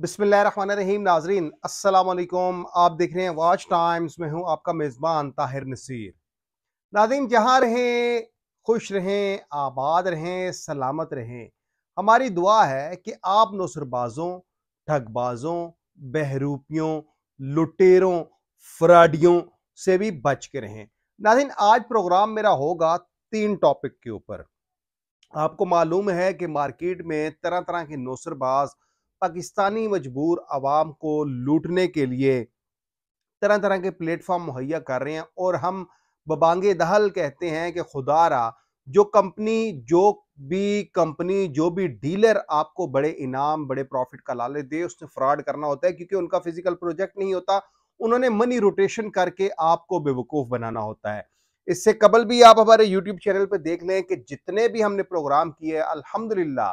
बिसमीम नाजरीन असलकुम आप देख रहे हैं वाच टाइम्स में हूँ आपका मेज़बान ताहिर नसीर नाजीन जहाँ रहें खुश रहें आबाद रहें सलामत रहें हमारी दुआ है कि आप नसरबाज़ों ठगबाज़ों बहरूपियों लुटेरों फ्राडियों से भी बच के रहें नाजीन आज प्रोग्राम मेरा होगा तीन टॉपिक के ऊपर आपको मालूम है कि मार्केट में तरह तरह के नौसरबाज़ पाकिस्तानी मजबूर आवाम को लूटने के लिए तरह तरह के प्लेटफॉर्म मुहैया कर रहे हैं और हम बबांगे दहल कहते हैं कि खुदारा जो कंपनी जो भी कंपनी जो भी डीलर आपको बड़े इनाम बड़े प्रॉफिट का लाले दे उसने फ्रॉड करना होता है क्योंकि उनका फिजिकल प्रोजेक्ट नहीं होता उन्होंने मनी रोटेशन करके आपको बेवकूफ़ बनाना होता है इससे कबल भी आप हमारे यूट्यूब चैनल पर देख लें कि जितने भी हमने प्रोग्राम किए अलहमदिल्ला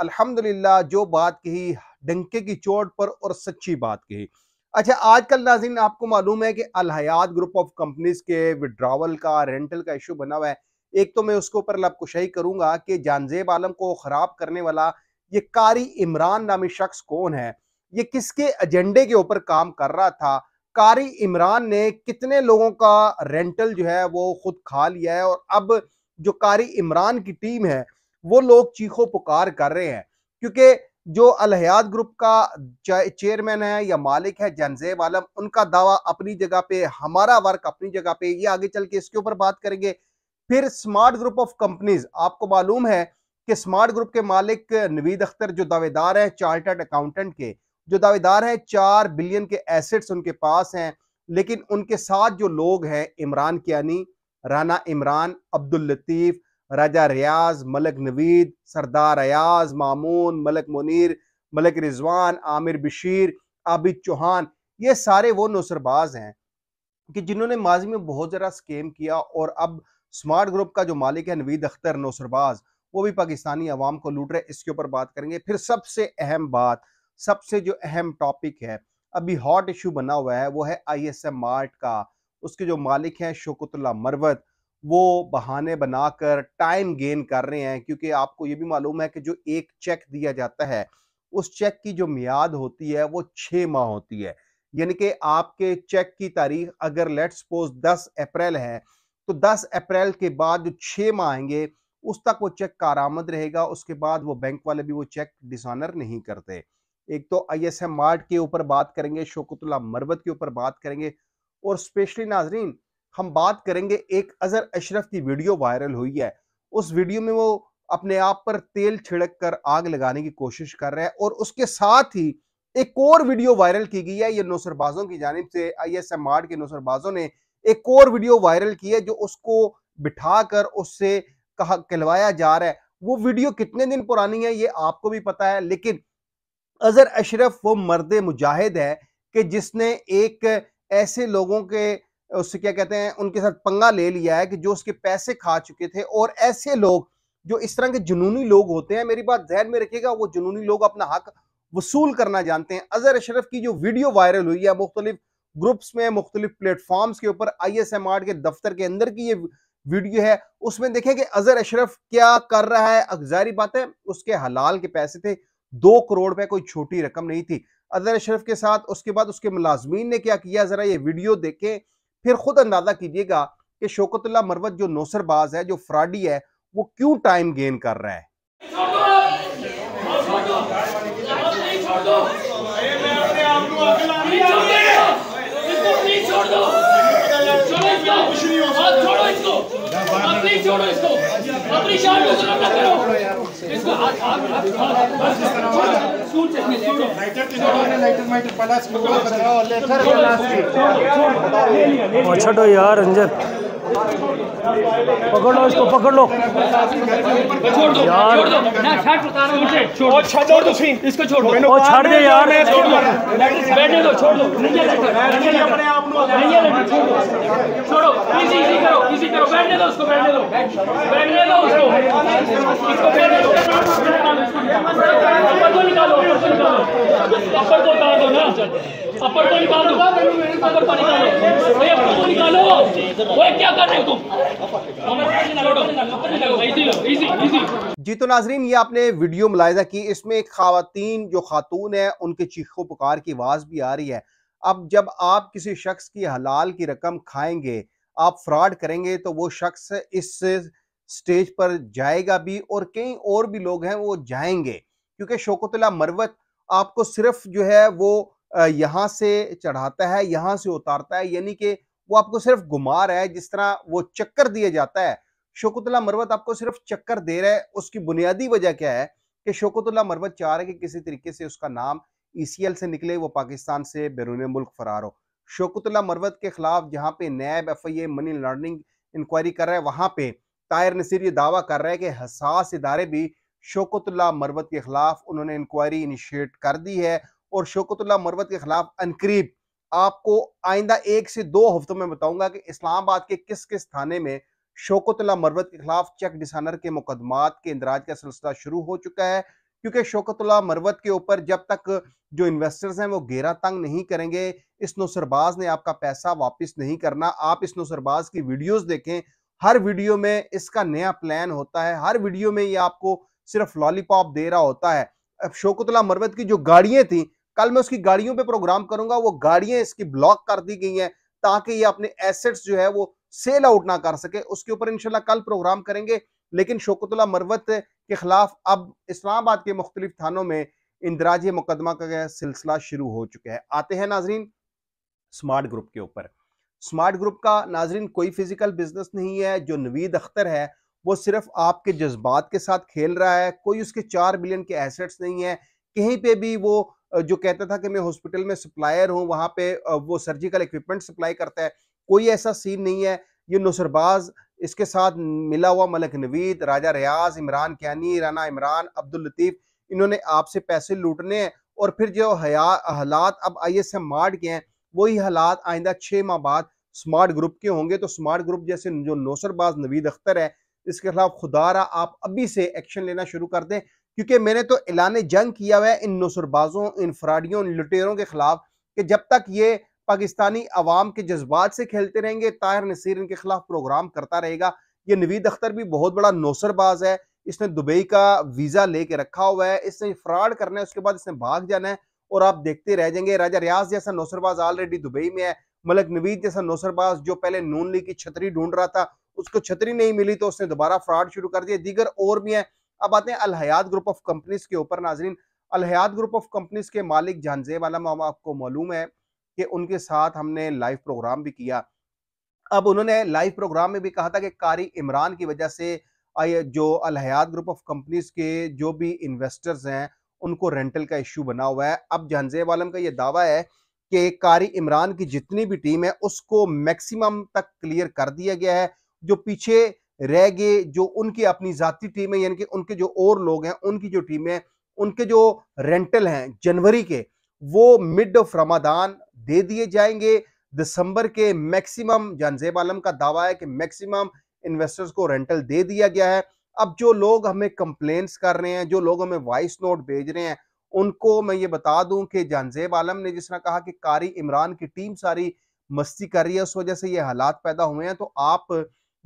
अल्हम्दुलिल्लाह जो बात कही डंके की चोट पर और सच्ची बात कही अच्छा आजकल नाजिन आपको मालूम है कि अलहयात ग्रुप ऑफ कंपनीज के विड्रावल का रेंटल का इशू बना हुआ है एक तो मैं उसके ऊपर लबकुशाही करूंगा कि जानजेब आलम को ख़राब करने वाला ये कारी इमरान नामी शख्स कौन है ये किसके एजेंडे के ऊपर काम कर रहा था कारी इमरान ने कितने लोगों का रेंटल जो है वो खुद खा लिया है और अब जो कारी इमरान की टीम है वो लोग चीखो पुकार कर रहे हैं क्योंकि जो अलहयात ग्रुप का चेयरमैन है या मालिक है जनजेब आलम उनका दावा अपनी जगह पे हमारा वर्क अपनी जगह पे ये आगे चल के इसके ऊपर बात करेंगे फिर स्मार्ट ग्रुप ऑफ कंपनीज आपको मालूम है कि स्मार्ट ग्रुप के मालिक नवीद अख्तर जो दावेदार हैं चार्टर्ड अकाउंटेंट के जो दावेदार हैं चार बिलियन के एसेट्स उनके पास हैं लेकिन उनके साथ जो लोग हैं इमरान कियानी राना इमरान अब्दुल लतीफ़ राजा रियाज मलक नवीद सरदार अयाज मामून मलक मुनीर मलक रिजवान आमिर बशीर आबिद चौहान ये सारे वो नौसरबाज हैं कि जिन्होंने माजी में बहुत ज़रा स्केम किया और अब स्मार्ट ग्रुप का जो मालिक है नवीद अख्तर नौसरबाज वो भी पाकिस्तानी अवाम को लूट रहे इसके ऊपर बात करेंगे फिर सबसे अहम बात सबसे जो अहम टॉपिक है अभी हॉट इशू बना हुआ है वो है आई एस एम मार्ट का उसके जो मालिक हैं शोकतुल्ला मरवत वो बहाने बनाकर टाइम गेन कर रहे हैं क्योंकि आपको ये भी मालूम है कि जो एक चेक दिया जाता है उस चेक की जो मियाद होती है वो छः माह होती है यानी कि आपके चेक की तारीख अगर लेट सपोज दस अप्रैल है तो दस अप्रैल के बाद जो छः माह आएंगे उस तक वो चेक कारामद रहेगा उसके बाद वो बैंक वाले भी वो चेक डिसऑनर नहीं करते एक तो आई एस एम मार्ट के ऊपर बात करेंगे शोकतुल्ला मरवत के ऊपर बात करेंगे और स्पेशली नाजरीन हम बात करेंगे एक अजहर अशरफ की वीडियो वायरल हुई है उस वीडियो में वो अपने आप पर तेल छिड़क कर आग लगाने की कोशिश कर रहा है और उसके साथ ही एक और वीडियो वायरल की गई है ये नौसरबाजों की जानब से आई एस एम के नौसरबाजों ने एक और वीडियो वायरल की है जो उसको बिठा कर उससे कहा कहलवाया जा रहा है वो वीडियो कितने दिन पुरानी है ये आपको भी पता है लेकिन अजहर अशरफ वो मर्द मुजाहिद है कि जिसने एक ऐसे लोगों के उससे क्या कहते हैं उनके साथ पंगा ले लिया है कि जो उसके पैसे खा चुके थे और ऐसे लोग जो इस तरह के जुनूनी लोग होते हैं मेरी बात जहन में रखिएगा वो जुनूनी लोग अपना हक वसूल करना जानते हैं अजहर अशरफ की जो वीडियो वायरल हुई है मुख्तलिफ ग्रुप्स में मुख्तलिफ प्लेटफॉर्म्स के ऊपर आई एस एम आर के दफ्तर के अंदर की ये वीडियो है उसमें देखें कि अजहर अशरफ क्या कर रहा है अगजारी बात है उसके हलाल के पैसे थे दो करोड़ रुपए कोई छोटी रकम नहीं थी अजहर अशरफ के साथ उसके बाद उसके मुलाजमीन ने क्या किया जरा ये वीडियो देखें फिर खुद अंदाजा कीजिएगा कि शोकतुल्ला मरवत जो नौसरबाज है जो फ्राडी है वो क्यों टाइम गेन कर रहा है छोड़ो स्कूल चश्मे छोड़ो लाइटर लाइटर माइटर पलास को बताओ लेटर यार अंजन पकड़ लो इसको पकड़ लो छोड़ दो यार छोड़ दो इसको छोड़ दो छोड़ दे यार बैठने दो छोड़ दो अपने आप नहीं लटको छोड़ो इजी इजी करो इजी करो बैठने दो उसको बैठने दो बैठने दो उसको इसको बैठने दो अपर को निकालो अपर को निकालो अपर को निकाल दो ना अपर को निकाल दो अपर को जी तो नाजरीन ये आपने वीडियो मुलायजा की इसमें खातन जो खातून है उनके चीखो पुकार की आवाज़ भी आ रही है अब जब आप किसी शख्स की हलाल की रकम खाएंगे आप फ्रॉड करेंगे तो वो शख्स इस स्टेज पर जाएगा भी और कई और भी लोग हैं वो जाएंगे क्योंकि शोकतला मरवत आपको सिर्फ जो है वो यहाँ से चढ़ाता है यहाँ से उतारता है यानी कि वो आपको सिर्फ घुमा रहा है जिस तरह वो चक्कर दिया जाता है शोकतुल्ला मरवत आपको सिर्फ चक्कर दे रहा है उसकी बुनियादी वजह क्या है कि शोकतुल्ला मरवत चाह रहा है कि किसी तरीके से उसका नाम ई से निकले वो पाकिस्तान से बैरून मुल्क फरार हो शोकतुल्ला मरवत के खिलाफ जहाँ पे NAB F I A money laundering inquiry कर रहा है वहाँ पे तायर नसीर ये दावा कर रहा है कि हसास इदारे भी शोकतुल्ला मरवत के खिलाफ उन्होंने इंक्वायरी इनिशिएट कर दी है और शोकतुल्ला मरवत के खिलाफ अनकरीब आपको आइंदा एक से दो हफ्तों में बताऊंगा कि इस्लामाबाद के किस किस थाने में शोकतला मरवत के खिलाफ चेक डिसानर के मुकदमात के इंदराज का सिलसिला शुरू हो चुका है क्योंकि शोकतुल्ला मरवत के ऊपर जब तक जो इन्वेस्टर्स हैं वो घेरा तंग नहीं करेंगे इस नौसरबाज ने आपका पैसा वापस नहीं करना आप इस नौसरबाज की वीडियोस देखें हर वीडियो में इसका नया प्लान होता है हर वीडियो में ये आपको सिर्फ लॉलीपॉप दे रहा होता है अब शोकतुल्ला मरवत की जो गाड़ियां थी कल मैं उसकी गाड़ियों पे प्रोग्राम करूंगा वो गाड़ियां इसकी ब्लॉक कर दी गई हैं ताकि ये अपने एसेट्स जो है वो सेल आउट ना कर सके उसके ऊपर इंशाल्लाह कल प्रोग्राम करेंगे लेकिन शोकतुल्ला मरवत के खिलाफ अब इस्लामाबाद के मुख्तलिफ थानों में इंदिराज मुकदमा का सिलसिला शुरू हो चुका है आते हैं नाजरीन स्मार्ट ग्रुप के ऊपर स्मार्ट ग्रुप का नाजरीन कोई फिजिकल बिजनेस नहीं है जो नवीद अख्तर है वो सिर्फ आपके जज्बात के साथ खेल रहा है कोई उसके चार बिलियन के एसेट्स नहीं है कहीं पे भी वो जो कहता था कि मैं हॉस्पिटल में सप्लायर हूँ वहाँ पे वो सर्जिकल इक्विपमेंट सप्लाई करता है कोई ऐसा सीन नहीं है ये नुसरबाज इसके साथ मिला हुआ मलक नवीद राजा रियाज इमरान कैनी राना इमरान अब्दुल लतीफ़ इन्होंने आपसे पैसे लूटने हैं और फिर जो हया हालात अब आई एस एम मार्ट के हैं वही हालात आइंदा छः माह बाद स्मार्ट ग्रुप के होंगे तो स्मार्ट ग्रुप जैसे जो नौसरबाज नवीद अख्तर है इसके खिलाफ खुदारा आप अभी से एक्शन लेना शुरू कर दें क्योंकि मैंने तो ऐलान जंग किया हुआ है इन नसरबाजों इन फ्राडियों इन लुटेरों के खिलाफ कि जब तक ये पाकिस्तानी अवाम के जज्बात से खेलते रहेंगे ताहिर नसीर इनके खिलाफ प्रोग्राम करता रहेगा ये नवीद अख्तर भी बहुत बड़ा नौसरबाज है इसने दुबई का वीज़ा लेके रखा हुआ है इसने फ्रॉड करना है उसके बाद इसने भाग जाना है और आप देखते रह जाएंगे राजा रियाज जैसा नौसरबाज ऑलरेडी दुबई में है मलक नवीद जैसा नौसरबाज जो पहले नून लीग की छतरी ढूंढ रहा था उसको छतरी नहीं मिली तो उसने दोबारा फ्रॉड शुरू कर दिया दीगर और भी हैं अब आते हैं अलहयात ग्रुप ऑफ कंपनीज के ऊपर नाजरीन अलहयात ग्रुप ऑफ कंपनीज के मालिक जानजेब आलम आपको मालूम है कि उनके साथ हमने लाइव प्रोग्राम भी किया अब उन्होंने लाइव प्रोग्राम में भी कहा था कि कारी इमरान की वजह से जो अलहयात ग्रुप ऑफ कंपनीज के जो भी इन्वेस्टर्स हैं उनको रेंटल का इशू बना हुआ है अब जानजेब आलम का ये दावा है कि कारी इमरान की जितनी भी टीम है उसको मैक्सिमम तक क्लियर कर दिया गया है जो पीछे रह गए जो उनकी अपनी जाती टीम है यानी कि उनके जो और लोग हैं उनकी जो टीम है उनके जो रेंटल हैं जनवरी के वो मिड ऑफ रमादान दे दिए जाएंगे दिसंबर के मैक्सिमम जानजेब आलम का दावा है कि मैक्सिमम इन्वेस्टर्स को रेंटल दे दिया गया है अब जो लोग हमें कंप्लेंट्स कर रहे हैं जो लोग हमें वॉइस नोट भेज रहे हैं उनको मैं ये बता दूं कि जानजेब आलम ने जिस तरह कहा कि कारी इमरान की टीम सारी मस्ती कर रही है उस वजह से ये हालात पैदा हुए हैं तो आप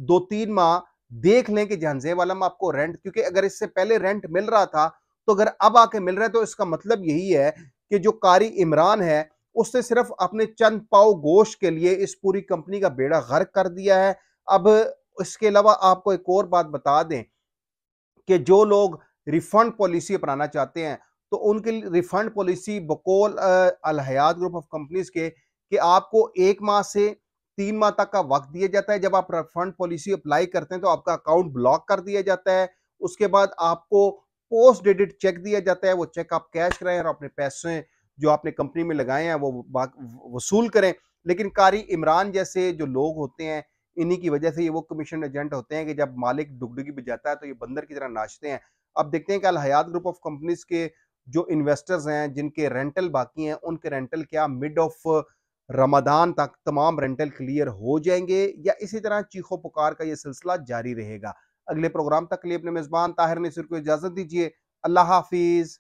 दो तीन माह देख लें कि जहांजे वाला में आपको रेंट क्योंकि अगर इससे पहले रेंट मिल रहा था तो अगर अब आके मिल रहा है तो इसका मतलब यही है कि जो कारी इमरान है उसने सिर्फ अपने चंद पाओ गोश के लिए इस पूरी कंपनी का बेड़ा गर्क कर दिया है अब इसके अलावा आपको एक और बात बता दें कि जो लोग रिफंड पॉलिसी अपनाना चाहते हैं तो उनके रिफंड पॉलिसी बकोल अलहयात ग्रुप ऑफ कंपनीज के कि आपको एक माह से तीन माह तक का वक्त दिया जाता है जब आप फंड पॉलिसी अप्लाई करते हैं तो आपका अकाउंट ब्लॉक कर दिया जाता है उसके बाद आपको पोस्ट डेडिट चेक दिया जाता है वो चेक आप कैश करें और अपने पैसे जो आपने कंपनी में लगाए हैं वो वसूल करें लेकिन कारी इमरान जैसे जो लोग होते हैं इन्हीं की वजह से ये वो कमीशन एजेंट होते हैं कि जब मालिक डुगडुगी बजाता है तो ये बंदर की तरह नाचते हैं अब देखते हैं कि हयात ग्रुप ऑफ कंपनीज के जो इन्वेस्टर्स हैं जिनके रेंटल बाकी हैं उनके रेंटल क्या मिड ऑफ रमदान तक तमाम रेंटल क्लियर हो जाएंगे या इसी तरह चीखों पुकार का यह सिलसिला जारी रहेगा अगले प्रोग्राम तक के लिए अपने मेज़बान ताहिर ने सिर को इजाज़त दीजिए अल्लाह हाफिज़